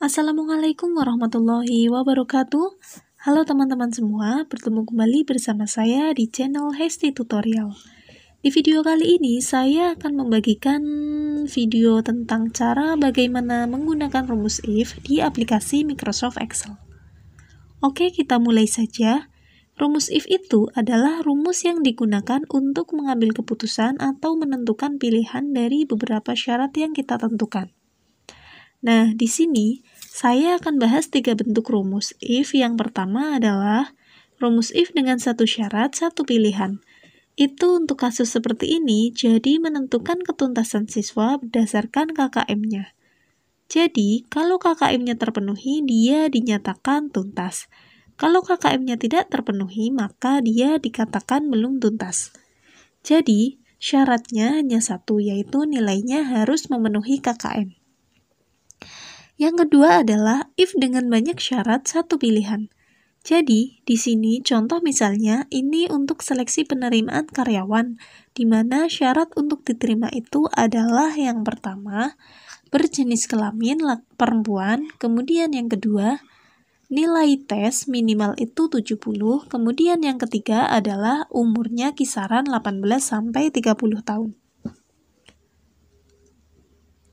Assalamualaikum warahmatullahi wabarakatuh. Halo teman-teman semua, bertemu kembali bersama saya di channel Hesti Tutorial. Di video kali ini saya akan membagikan video tentang cara bagaimana menggunakan rumus if di aplikasi Microsoft Excel. Oke, kita mulai saja. Rumus if itu adalah rumus yang digunakan untuk mengambil keputusan atau menentukan pilihan dari beberapa syarat yang kita tentukan. Nah, di sini saya akan bahas tiga bentuk rumus if. Yang pertama adalah rumus if dengan satu syarat, satu pilihan. Itu untuk kasus seperti ini, jadi menentukan ketuntasan siswa berdasarkan KKM-nya. Jadi, kalau KKM-nya terpenuhi, dia dinyatakan tuntas. Kalau KKM-nya tidak terpenuhi, maka dia dikatakan belum tuntas. Jadi, syaratnya hanya satu, yaitu nilainya harus memenuhi KKM. Yang kedua adalah if dengan banyak syarat satu pilihan. Jadi, di sini contoh misalnya ini untuk seleksi penerimaan karyawan, di mana syarat untuk diterima itu adalah yang pertama, berjenis kelamin perempuan, kemudian yang kedua, nilai tes minimal itu 70, kemudian yang ketiga adalah umurnya kisaran 18 sampai 30 tahun.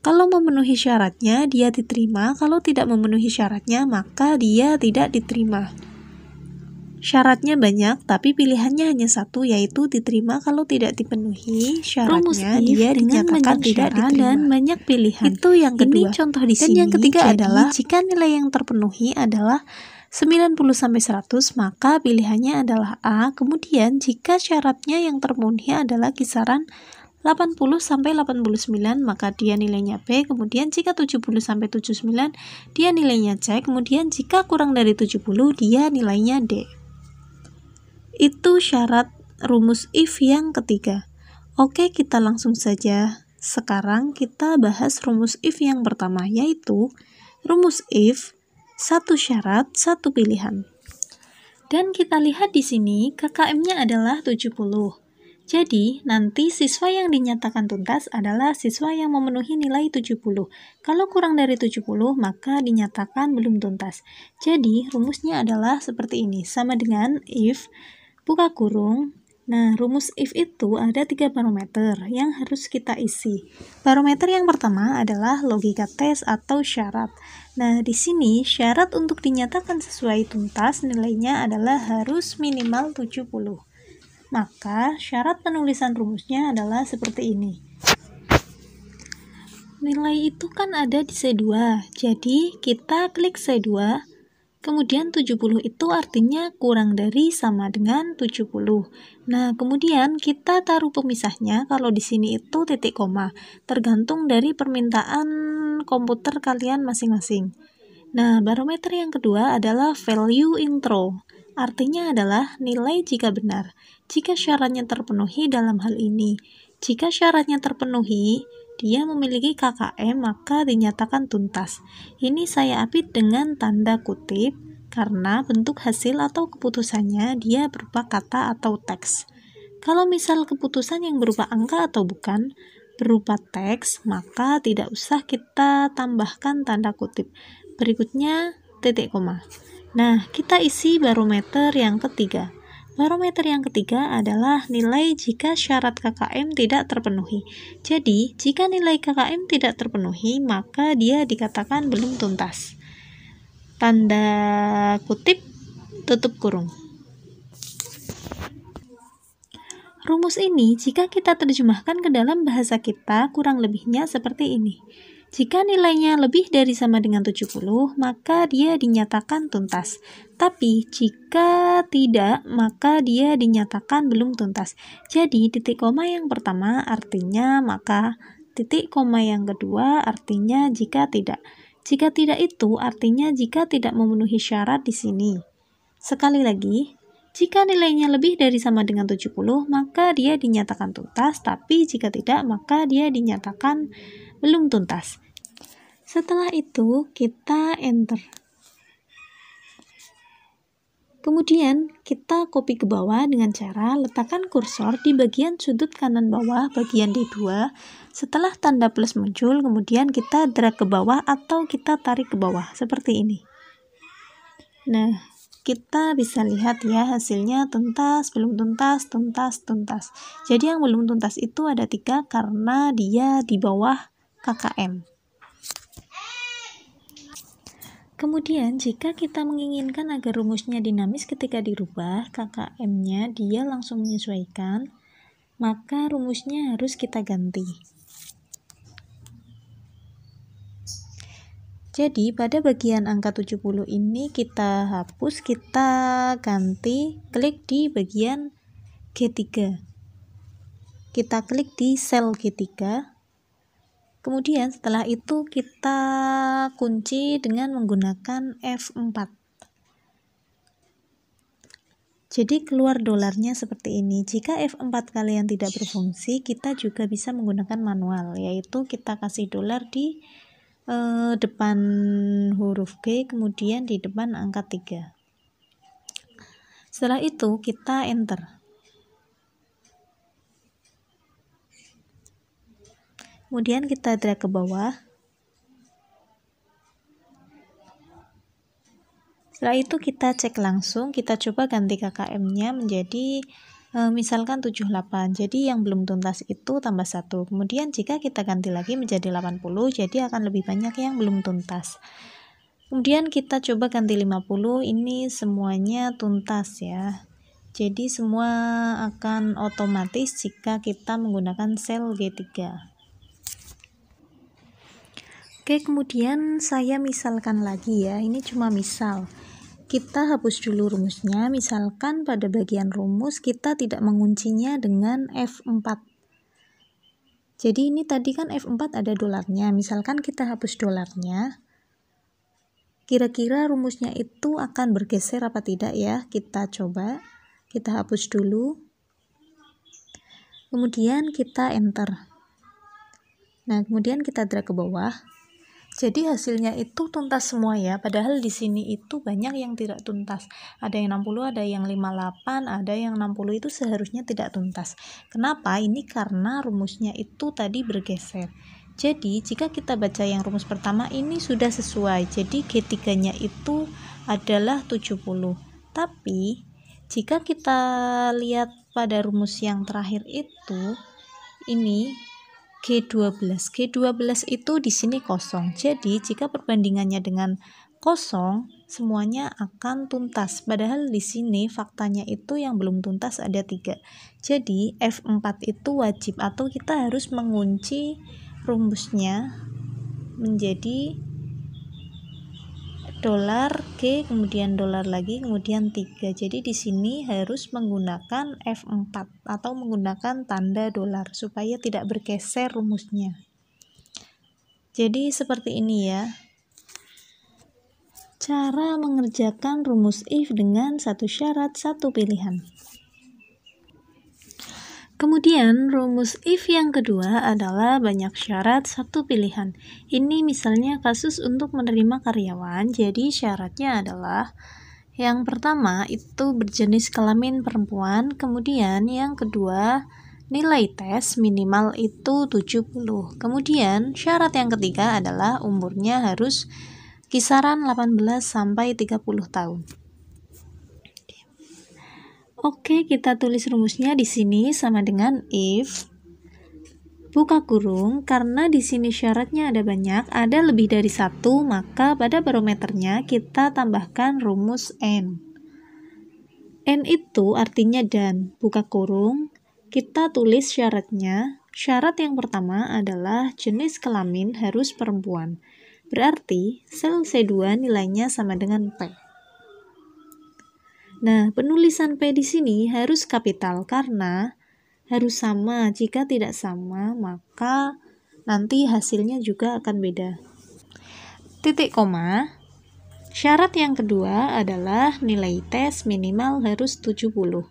Kalau memenuhi syaratnya, dia diterima. Kalau tidak memenuhi syaratnya, maka dia tidak diterima. Syaratnya banyak, tapi pilihannya hanya satu, yaitu diterima kalau tidak dipenuhi syaratnya Rumus dia dinyatakan tidak diterima. dan banyak pilihan. Itu yang kedua. Ini contoh di dan yang ketiga jadi, adalah jika nilai yang terpenuhi adalah 90 sampai 100, maka pilihannya adalah A. Kemudian jika syaratnya yang terpenuhi adalah kisaran 80 sampai 89 maka dia nilainya B, kemudian jika 70 sampai 79 dia nilainya C, kemudian jika kurang dari 70 dia nilainya D. Itu syarat rumus if yang ketiga. Oke, kita langsung saja. Sekarang kita bahas rumus if yang pertama yaitu rumus if satu syarat, satu pilihan. Dan kita lihat di sini KKM-nya adalah 70. Jadi, nanti siswa yang dinyatakan tuntas adalah siswa yang memenuhi nilai 70. Kalau kurang dari 70, maka dinyatakan belum tuntas. Jadi, rumusnya adalah seperti ini, sama dengan if buka kurung Nah, rumus if itu ada tiga barometer yang harus kita isi. Barometer yang pertama adalah logika tes atau syarat. Nah, di sini syarat untuk dinyatakan sesuai tuntas nilainya adalah harus minimal 70. Maka syarat penulisan rumusnya adalah seperti ini. Nilai itu kan ada di C2, jadi kita klik C2, kemudian 70 itu artinya kurang dari sama dengan 70. Nah, kemudian kita taruh pemisahnya kalau di sini itu titik koma, tergantung dari permintaan komputer kalian masing-masing. Nah, barometer yang kedua adalah value intro artinya adalah nilai jika benar, jika syaratnya terpenuhi dalam hal ini. Jika syaratnya terpenuhi, dia memiliki KKM maka dinyatakan tuntas. Ini saya apit dengan tanda kutip karena bentuk hasil atau keputusannya dia berupa kata atau teks. Kalau misal keputusan yang berupa angka atau bukan, berupa teks, maka tidak usah kita tambahkan tanda kutip. Berikutnya titik koma. Nah, kita isi barometer yang ketiga. Barometer yang ketiga adalah nilai jika syarat KKM tidak terpenuhi. Jadi, jika nilai KKM tidak terpenuhi, maka dia dikatakan belum tuntas. Tanda kutip tutup kurung. Rumus ini jika kita terjemahkan ke dalam bahasa kita kurang lebihnya seperti ini. Jika nilainya lebih dari sama dengan 70, maka dia dinyatakan tuntas. Tapi jika tidak, maka dia dinyatakan belum tuntas. Jadi titik koma yang pertama artinya maka, titik koma yang kedua artinya jika tidak. Jika tidak itu artinya jika tidak memenuhi syarat di sini. Sekali lagi, jika nilainya lebih dari sama dengan 70, maka dia dinyatakan tuntas, tapi jika tidak, maka dia dinyatakan belum tuntas. Setelah itu, kita enter. Kemudian, kita copy ke bawah dengan cara letakkan kursor di bagian sudut kanan bawah bagian D2. Setelah tanda plus muncul, kemudian kita drag ke bawah atau kita tarik ke bawah, seperti ini. Nah, kita bisa lihat ya hasilnya tuntas, belum tuntas, tuntas, tuntas. Jadi yang belum tuntas itu ada tiga karena dia di bawah KKM. Kemudian, jika kita menginginkan agar rumusnya dinamis ketika dirubah, KKM-nya dia langsung menyesuaikan, maka rumusnya harus kita ganti. Jadi, pada bagian angka 70 ini kita hapus, kita ganti, klik di bagian G3. Kita klik di sel G3, Kemudian setelah itu kita kunci dengan menggunakan F4. Jadi keluar dolarnya seperti ini. Jika F4 kalian tidak berfungsi, kita juga bisa menggunakan manual, yaitu kita kasih dolar di eh, depan huruf G, kemudian di depan angka 3. Setelah itu kita enter. kemudian kita drag ke bawah setelah itu kita cek langsung kita coba ganti KKM nya menjadi eh, misalkan 78 jadi yang belum tuntas itu tambah 1 kemudian jika kita ganti lagi menjadi 80 jadi akan lebih banyak yang belum tuntas kemudian kita coba ganti 50 ini semuanya tuntas ya jadi semua akan otomatis jika kita menggunakan sel G3 Oke, kemudian saya misalkan lagi ya. Ini cuma misal. Kita hapus dulu rumusnya. Misalkan pada bagian rumus kita tidak menguncinya dengan F4. Jadi ini tadi kan F4 ada dolarnya. Misalkan kita hapus dolarnya. Kira-kira rumusnya itu akan bergeser apa tidak ya? Kita coba. Kita hapus dulu. Kemudian kita enter. Nah, kemudian kita drag ke bawah. Jadi hasilnya itu tuntas semua ya. Padahal di sini itu banyak yang tidak tuntas. Ada yang 60, ada yang 58, ada yang 60 itu seharusnya tidak tuntas. Kenapa? Ini karena rumusnya itu tadi bergeser. Jadi jika kita baca yang rumus pertama ini sudah sesuai. Jadi G3-nya itu adalah 70. Tapi jika kita lihat pada rumus yang terakhir itu ini G12. G12 itu di sini kosong. Jadi jika perbandingannya dengan kosong, semuanya akan tuntas. Padahal di sini faktanya itu yang belum tuntas ada tiga. Jadi F4 itu wajib atau kita harus mengunci rumusnya menjadi dolar G kemudian dolar lagi kemudian 3 jadi di sini harus menggunakan F4 atau menggunakan tanda dolar supaya tidak bergeser rumusnya jadi seperti ini ya cara mengerjakan rumus if dengan satu syarat satu pilihan Kemudian, rumus if yang kedua adalah banyak syarat satu pilihan. Ini misalnya kasus untuk menerima karyawan, jadi syaratnya adalah yang pertama itu berjenis kelamin perempuan, kemudian yang kedua nilai tes minimal itu 70. Kemudian syarat yang ketiga adalah umurnya harus kisaran 18 sampai 30 tahun. Oke, kita tulis rumusnya di sini sama dengan if buka kurung karena di sini syaratnya ada banyak, ada lebih dari satu, maka pada barometernya kita tambahkan rumus n. n itu artinya dan, buka kurung, kita tulis syaratnya. Syarat yang pertama adalah jenis kelamin harus perempuan. Berarti sel C2 nilainya sama dengan P. Nah, penulisan P di sini harus kapital karena harus sama. Jika tidak sama, maka nanti hasilnya juga akan beda. Titik koma. Syarat yang kedua adalah nilai tes minimal harus 70.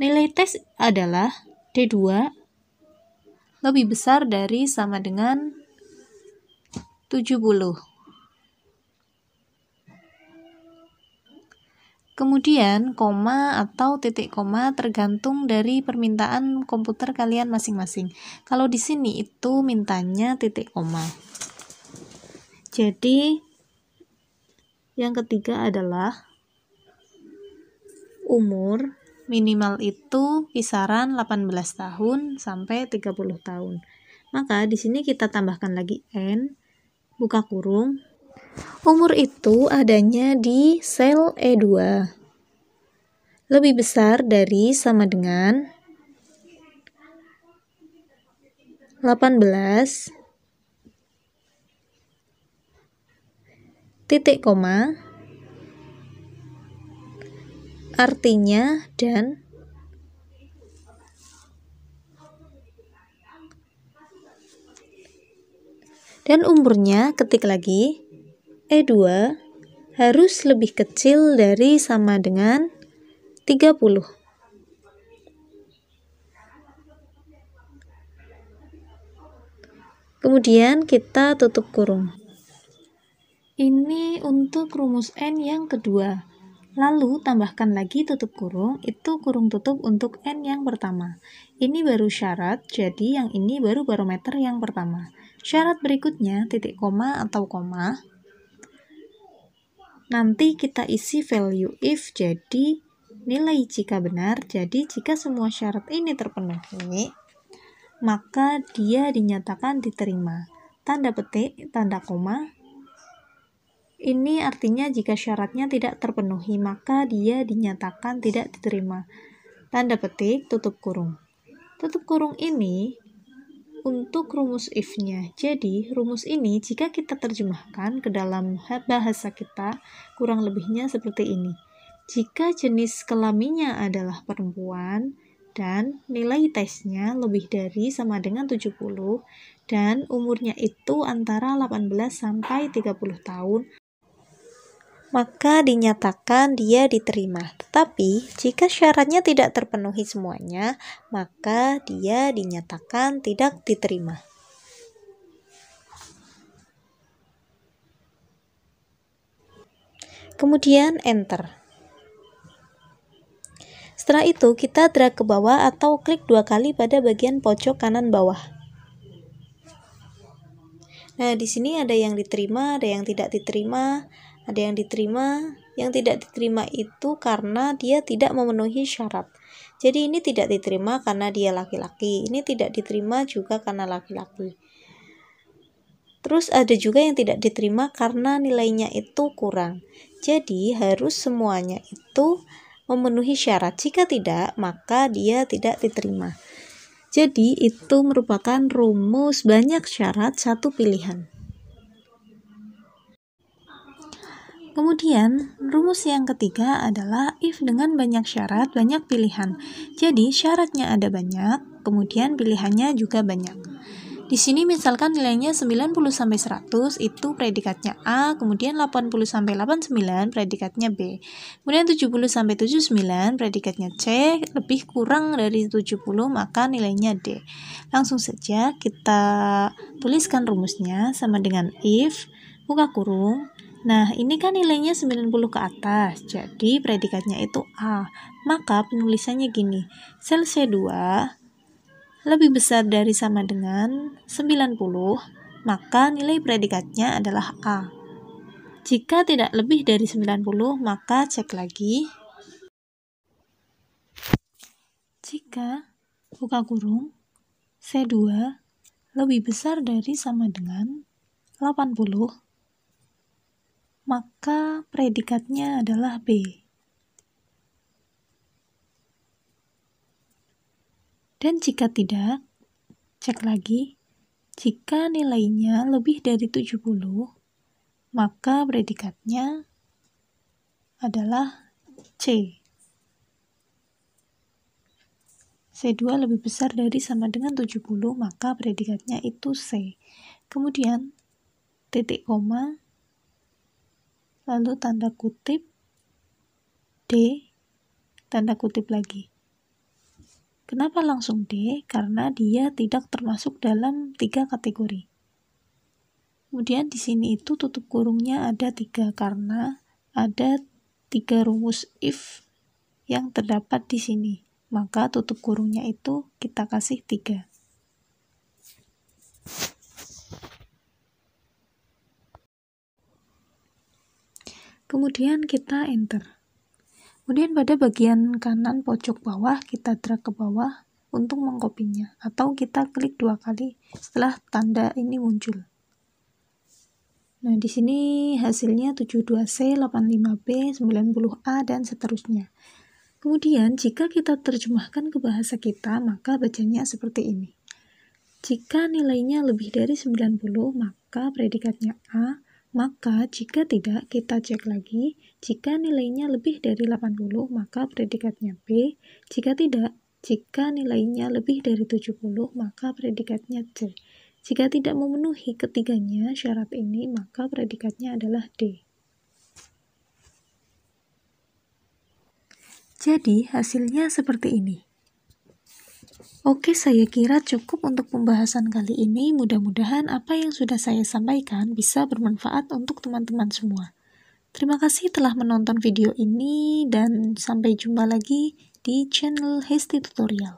Nilai tes adalah D2 lebih besar dari sama dengan 70. Kemudian koma atau titik koma tergantung dari permintaan komputer kalian masing-masing. Kalau di sini itu mintanya titik koma. Jadi yang ketiga adalah umur minimal itu kisaran 18 tahun sampai 30 tahun. Maka di sini kita tambahkan lagi n buka kurung Umur itu adanya di sel E2. Lebih besar dari sama dengan 18 titik koma artinya dan dan umurnya ketik lagi E2 harus lebih kecil dari sama dengan 30. Kemudian kita tutup kurung. Ini untuk rumus N yang kedua. Lalu tambahkan lagi tutup kurung, itu kurung tutup untuk N yang pertama. Ini baru syarat, jadi yang ini baru barometer yang pertama. Syarat berikutnya, titik koma atau koma, nanti kita isi value if jadi nilai jika benar. Jadi jika semua syarat ini terpenuhi, maka dia dinyatakan diterima. Tanda petik, tanda koma. Ini artinya jika syaratnya tidak terpenuhi, maka dia dinyatakan tidak diterima. Tanda petik, tutup kurung. Tutup kurung ini untuk rumus if-nya. Jadi, rumus ini jika kita terjemahkan ke dalam bahasa kita, kurang lebihnya seperti ini. Jika jenis kelaminnya adalah perempuan dan nilai tesnya lebih dari sama dengan 70 dan umurnya itu antara 18 sampai 30 tahun, maka dinyatakan dia diterima. Tetapi jika syaratnya tidak terpenuhi semuanya, maka dia dinyatakan tidak diterima. Kemudian enter. Setelah itu, kita drag ke bawah atau klik dua kali pada bagian pojok kanan bawah. Nah, di sini ada yang diterima, ada yang tidak diterima ada yang diterima yang tidak diterima itu karena dia tidak memenuhi syarat jadi ini tidak diterima karena dia laki-laki ini tidak diterima juga karena laki-laki terus ada juga yang tidak diterima karena nilainya itu kurang jadi harus semuanya itu memenuhi syarat jika tidak maka dia tidak diterima jadi itu merupakan rumus banyak syarat satu pilihan Kemudian, rumus yang ketiga adalah if dengan banyak syarat, banyak pilihan. Jadi, syaratnya ada banyak, kemudian pilihannya juga banyak. Di sini misalkan nilainya 90-100 itu predikatnya A, kemudian 80-89 predikatnya B. Kemudian 70-79 predikatnya C, lebih kurang dari 70 maka nilainya D. Langsung saja kita tuliskan rumusnya sama dengan if, buka kurung, Nah, ini kan nilainya 90 ke atas, jadi predikatnya itu A. Maka penulisannya gini, sel C2 lebih besar dari sama dengan 90, maka nilai predikatnya adalah A. Jika tidak lebih dari 90, maka cek lagi. Jika buka kurung C2 lebih besar dari sama dengan 80, maka predikatnya adalah B. Dan jika tidak, cek lagi. Jika nilainya lebih dari 70, maka predikatnya adalah C. C2 lebih besar dari sama dengan 70, maka predikatnya itu C. Kemudian, titik koma, lalu tanda kutip D tanda kutip lagi kenapa langsung D karena dia tidak termasuk dalam tiga kategori kemudian di sini itu tutup kurungnya ada tiga karena ada tiga rumus if yang terdapat di sini maka tutup kurungnya itu kita kasih tiga Kemudian kita enter. Kemudian pada bagian kanan pojok bawah kita drag ke bawah untuk mengkopinya atau kita klik dua kali setelah tanda ini muncul. Nah, di sini hasilnya 72C, 85B, 90A dan seterusnya. Kemudian jika kita terjemahkan ke bahasa kita, maka bacanya seperti ini. Jika nilainya lebih dari 90, maka predikatnya A, maka jika tidak, kita cek lagi. Jika nilainya lebih dari 80, maka predikatnya B. Jika tidak, jika nilainya lebih dari 70, maka predikatnya C. Jika tidak memenuhi ketiganya syarat ini, maka predikatnya adalah D. Jadi, hasilnya seperti ini. Oke, saya kira cukup untuk pembahasan kali ini. Mudah-mudahan apa yang sudah saya sampaikan bisa bermanfaat untuk teman-teman semua. Terima kasih telah menonton video ini dan sampai jumpa lagi di channel Hesti Tutorial.